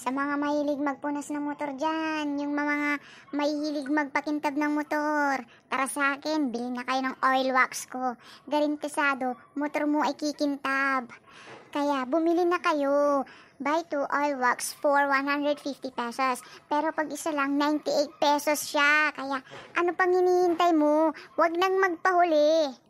Sa mga mahilig magpunas ng motor dyan, yung mga mahilig magpakintab ng motor, tara sa akin, bilhin na kayo ng oil wax ko. Garantisado, motor mo ay kikintab. Kaya bumili na kayo. Buy 2 oil wax for 150 pesos. Pero pag isa lang, 98 pesos siya. Kaya ano pang hinihintay mo? Huwag nang magpahuli.